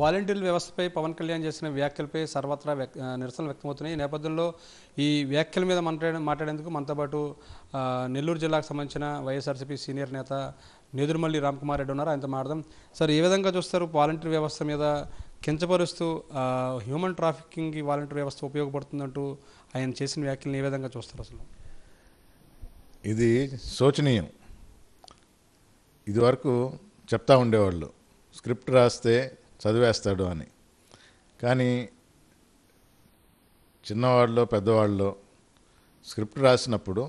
వాలంటీర్ల వ్యవస్థపై పవన్ కళ్యాణ్ చేసిన వ్యాఖ్యలపై సర్వత్రా నిరసనలు వ్యక్తమవుతున్నాయి ఈ నేపథ్యంలో ఈ వ్యాఖ్యల మీద మాట్లాడే మాట్లాడేందుకు మనతో పాటు నెల్లూరు జిల్లాకు సంబంధించిన వైఎస్ఆర్సీపీ సీనియర్ నేత నేదురుమల్లి రామ్కుమార్ రెడ్డి ఉన్నారు ఆయనతో మాట్లాడదాం సార్ ఏ విధంగా చూస్తారు వాలంటీర్ వ్యవస్థ మీద కించపరుస్తూ హ్యూమన్ ట్రాఫికింగ్కి వాలంటీర్ వ్యవస్థ ఉపయోగపడుతుందంటూ ఆయన చేసిన వ్యాఖ్యలను ఏ విధంగా చూస్తారు అసలు ఇది శోచనీయం ఇదివరకు చెప్తా ఉండేవాళ్ళు స్క్రిప్ట్ రాస్తే చదివేస్తాడు అని కానీ చిన్నవాళ్ళు పెద్దవాళ్ళు స్క్రిప్ట్ రాసినప్పుడు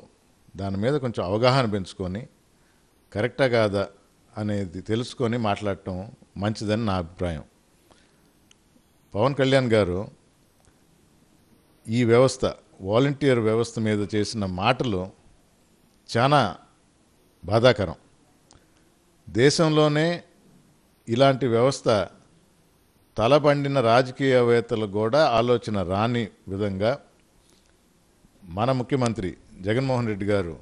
దాని మీద కొంచెం అవగాహన పెంచుకొని కరెక్టా కాదా అనేది తెలుసుకొని మాట్లాడటం మంచిదని నా అభిప్రాయం పవన్ కళ్యాణ్ గారు ఈ వ్యవస్థ వాలంటీర్ వ్యవస్థ మీద చేసిన మాటలు చాలా బాధాకరం దేశంలోనే ఇలాంటి వ్యవస్థ తలబండిన రాజకీయవేత్తలకు కూడా ఆలోచన రాని విధంగా మన ముఖ్యమంత్రి జగన్మోహన్ రెడ్డి గారు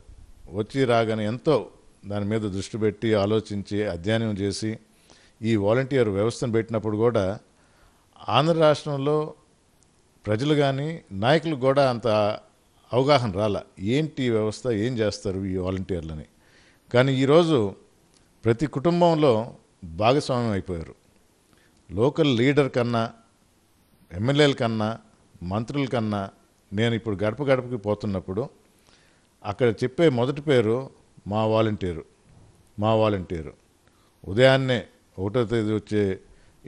వచ్చి రాగానే ఎంతో దాని మీద దృష్టి పెట్టి ఆలోచించి అధ్యయనం చేసి ఈ వాలంటీర్ వ్యవస్థను పెట్టినప్పుడు కూడా ఆంధ్ర రాష్ట్రంలో ప్రజలు కానీ నాయకులు కూడా అంత అవగాహన రాల ఏంటి వ్యవస్థ ఏం చేస్తారు ఈ వాలంటీర్లని కానీ ఈరోజు ప్రతి కుటుంబంలో భాగస్వామ్యం అయిపోయారు లోకల్ లీడర్ కన్నా ఎమ్మెల్యేల కన్నా మంత్రుల కన్నా నేను ఇప్పుడు గడప గడపకి పోతున్నప్పుడు అక్కడ చెప్పే మొదటి పేరు మా వాలంటీరు మా వాలంటీరు ఉదయాన్నే ఒకటో తేదీ వచ్చే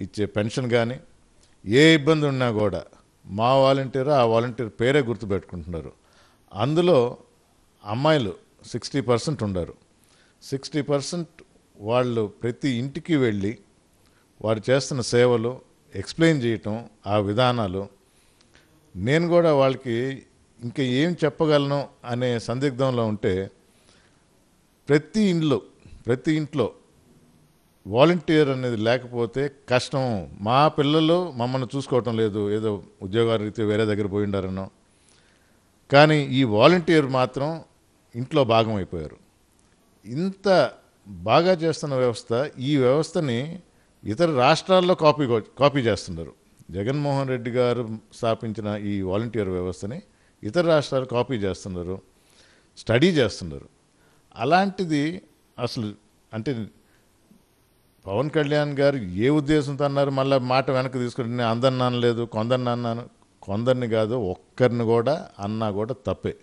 ఇచ్చే పెన్షన్ కానీ ఏ ఇబ్బంది ఉన్నా కూడా మా వాలంటీరు ఆ వాలంటీర్ పేరే గుర్తుపెట్టుకుంటున్నారు అందులో అమ్మాయిలు సిక్స్టీ పర్సెంట్ ఉన్నారు సిక్స్టీ పర్సెంట్ వాళ్ళు ప్రతి ఇంటికి వెళ్ళి వారు చేస్తున్న సేవలు ఎక్స్ప్లెయిన్ చేయటం ఆ విధానాలు నేను కూడా వాళ్ళకి ఇంకా ఏం చెప్పగలను అనే సందిగ్ధంలో ఉంటే ప్రతి ఇంట్లో ప్రతి ఇంట్లో వాలంటీర్ అనేది లేకపోతే కష్టం మా పిల్లలు మమ్మల్ని చూసుకోవటం లేదు ఏదో ఉద్యోగాల రీతి వేరే దగ్గర పోయి ఉండారనో కానీ ఈ వాలంటీర్ మాత్రం ఇంట్లో భాగం అయిపోయారు ఇంత బాగా చేస్తున్న వ్యవస్థ ఈ వ్యవస్థని ఇతర రాష్ట్రాల్లో కాపీ కాపీ చేస్తున్నారు జగన్మోహన్ రెడ్డి గారు స్థాపించిన ఈ వాలంటీర్ వ్యవస్థని ఇతర రాష్ట్రాలు కాపీ చేస్తున్నారు స్టడీ చేస్తున్నారు అలాంటిది అసలు అంటే పవన్ కళ్యాణ్ గారు ఏ ఉద్దేశంతో అన్నారు మళ్ళీ మాట వెనక్కి తీసుకుని నేను అందరిని అనలేదు కొందరిని అన్నాను కొందరిని కాదు ఒక్కరిని కూడా అన్నా కూడా తప్పే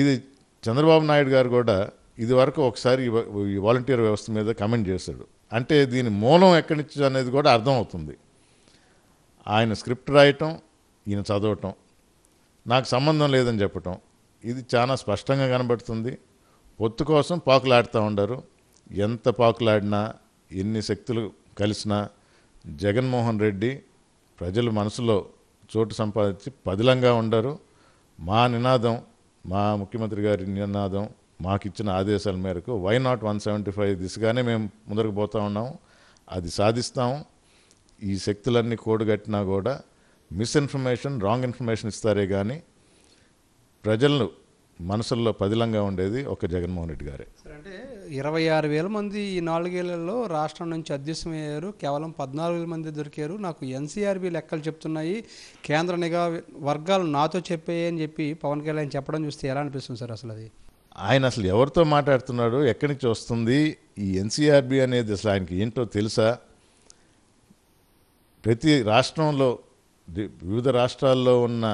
ఇది చంద్రబాబు నాయుడు గారు కూడా ఇది వరకు ఒకసారి ఈ వాలంటీర్ వ్యవస్థ మీద కమెంట్ చేశాడు అంటే దీని మూలం ఎక్కడి నుంచి అనేది కూడా అర్థమవుతుంది ఆయన స్క్రిప్ట్ రాయటం ఈయన చదవటం నాకు సంబంధం లేదని చెప్పటం ఇది చాలా స్పష్టంగా కనబడుతుంది పొత్తు కోసం పాకులాడుతూ ఉండరు ఎంత పాకులాడినా ఎన్ని శక్తులు కలిసినా జగన్మోహన్ రెడ్డి ప్రజల మనసులో చోటు సంపాదించి పదిలంగా ఉండరు మా నినాదం మా ముఖ్యమంత్రి గారి నినాదం మాకు ఇచ్చిన ఆదేశాల మేరకు why not one seventy five దిశగానే మేము ముందరకు పోతూ ఉన్నాం అది సాధిస్తాం ఈ శక్తులన్నీ కోడుగట్టినా కూడా మిస్ఇన్ఫర్మేషన్ రాంగ్ ఇన్ఫర్మేషన్ ఇస్తారే కానీ ప్రజలను మనసుల్లో పదిలంగా ఉండేది ఒక జగన్మోహన్ రెడ్డి గారే అంటే ఇరవై ఆరు వేల మంది ఈ నాలుగేళ్లలో రాష్ట్రం నుంచి అధ్యక్షమయ్యారు కేవలం పద్నాలుగు వేల మంది దొరికారు నాకు ఎన్సీఆర్బీ లెక్కలు చెప్తున్నాయి కేంద్ర నిఘా వర్గాలు నాతో అని చెప్పి పవన్ కళ్యాణ్ చెప్పడం చూస్తే ఎలా అనిపిస్తుంది సార్ అసలు అది ఆయన అసలు ఎవరితో మాట్లాడుతున్నాడు ఎక్కడి నుంచి వస్తుంది ఈ ఎన్సీఆర్బి అనేది అసలు ఆయనకి ఏంటో తెలుసా ప్రతి రాష్ట్రంలో వివిధ రాష్ట్రాల్లో ఉన్న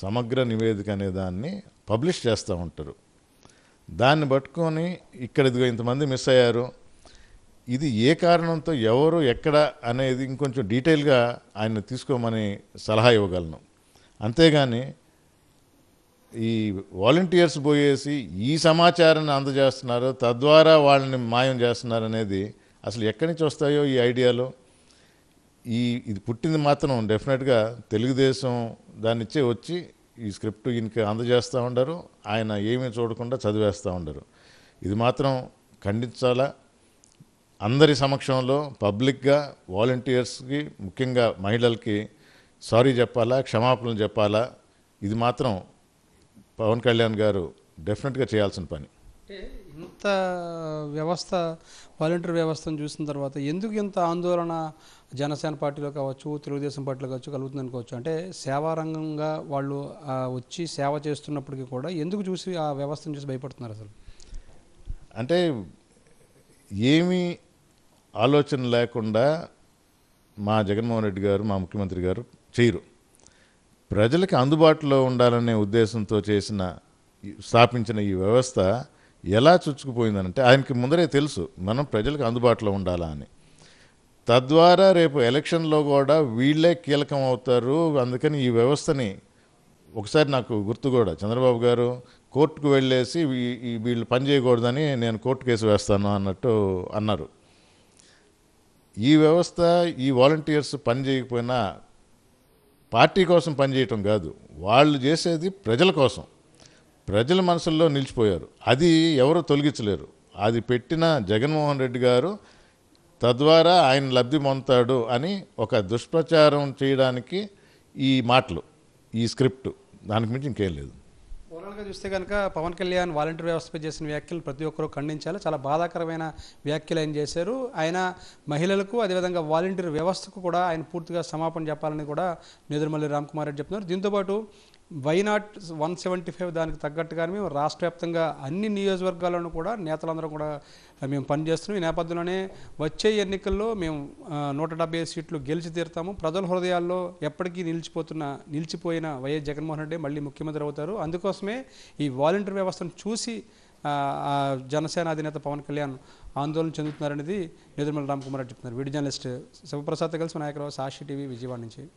సమగ్ర నివేదిక అనే దాన్ని పబ్లిష్ చేస్తూ ఉంటారు దాన్ని పట్టుకొని ఇక్కడ ఇదిగో ఇంతమంది మిస్ అయ్యారు ఇది ఏ కారణంతో ఎవరు ఎక్కడ అనేది ఇంకొంచెం డీటెయిల్గా ఆయన తీసుకోమని సలహా ఇవ్వగలను అంతేగాని ఈ వాలంటీర్స్ పోయేసి ఈ సమాచారాన్ని అందజేస్తున్నారు తద్వారా వాళ్ళని మాయం చేస్తున్నారు అనేది అసలు ఎక్కడి నుంచి వస్తాయో ఈ ఐడియాలో ఈ ఇది పుట్టింది మాత్రం డెఫినెట్గా తెలుగుదేశం దాన్నిచ్చే వచ్చి ఈ స్క్రిప్ట్ ఇంకా అందజేస్తూ ఉండరు ఆయన ఏమీ చూడకుండా చదివేస్తూ ఉండరు ఇది మాత్రం ఖండించాలా అందరి సమక్షంలో పబ్లిక్గా వాలంటీర్స్కి ముఖ్యంగా మహిళలకి సారీ చెప్పాలా క్షమాపణలు చెప్పాలా ఇది మాత్రం పవన్ కళ్యాణ్ గారు డెఫినెట్గా చేయాల్సిన పని ఇంత వ్యవస్థ వాలంటీర్ వ్యవస్థను చూసిన తర్వాత ఎందుకు ఇంత ఆందోళన జనసేన పార్టీలో కావచ్చు తెలుగుదేశం పార్టీలో కావచ్చు కలుగుతుంది అనుకోవచ్చు అంటే సేవారంగంగా వాళ్ళు వచ్చి సేవ చేస్తున్నప్పటికీ కూడా ఎందుకు చూసి ఆ వ్యవస్థను చూసి భయపడుతున్నారు అసలు అంటే ఏమీ ఆలోచన లేకుండా మా జగన్మోహన్ రెడ్డి గారు మా ముఖ్యమంత్రి గారు చేయరు ప్రజలకు అందుబాటులో ఉండాలనే ఉద్దేశంతో చేసిన స్థాపించిన ఈ వ్యవస్థ ఎలా చుచ్చుకుపోయిందనంటే ఆయనకి ముందరే తెలుసు మనం ప్రజలకు అందుబాటులో ఉండాలా అని తద్వారా రేపు ఎలక్షన్లో కూడా వీళ్ళే కీలకం అవుతారు అందుకని ఈ వ్యవస్థని ఒకసారి నాకు గుర్తు కూడా చంద్రబాబు గారు కోర్టుకు వెళ్ళేసి వీళ్ళు పని చేయకూడదని నేను కోర్టు కేసు వేస్తాను అన్నట్టు అన్నారు ఈ వ్యవస్థ ఈ వాలంటీర్స్ పని చేయకపోయినా పార్టీ కోసం పనిచేయటం కాదు వాళ్ళు చేసేది ప్రజల కోసం ప్రజల మనసుల్లో నిలిచిపోయారు అది ఎవరు తొలగించలేరు అది పెట్టిన జగన్మోహన్ రెడ్డి గారు తద్వారా ఆయన లబ్ధి పొందుతాడు అని ఒక దుష్ప్రచారం చేయడానికి ఈ మాటలు ఈ స్క్రిప్ట్ దానికి మించి ఇంకేం లేదు ప్రధానంగా చూస్తే కనుక పవన్ కళ్యాణ్ వాలంటీర్ వ్యవస్థపై చేసిన వ్యాఖ్యలు ప్రతి ఒక్కరూ ఖండించాలి చాలా బాధాకరమైన వ్యాఖ్యలు ఆయన చేశారు ఆయన మహిళలకు అదేవిధంగా వాలంటీర్ వ్యవస్థకు కూడా ఆయన పూర్తిగా సమాపన చెప్పాలని కూడా నేదురుమల్లి రామ్ కుమార్ రెడ్డి చెప్తున్నారు దీంతోపాటు why not one seventy five దానికి తగ్గట్టుగానే మేము రాష్ట్ర వ్యాప్తంగా అన్ని నియోజకవర్గాల్లోనూ కూడా నేతలందరూ కూడా మేము పనిచేస్తున్నాం ఈ నేపథ్యంలోనే వచ్చే ఎన్నికల్లో మేము నూట డెబ్బై సీట్లు గెలిచి తీరుతాము ప్రజల హృదయాల్లో ఎప్పటికీ నిలిచిపోతున్న నిలిచిపోయిన వైఎస్ జగన్మోహన్ రెడ్డి మళ్ళీ ముఖ్యమంత్రి అవుతారు అందుకోసమే ఈ వాలంటీర్ వ్యవస్థను చూసి జనసేన అధినేత పవన్ కళ్యాణ్ ఆందోళన చెందుతున్నారనేది నిర్మల రామకుమార్ రెడ్డి చెప్తున్నారు వీడియో జర్నలిస్ట్ శివప్రసాద్ కలిసి నాయకరావు సాక్షి టీవీ విజయవాడ నుంచి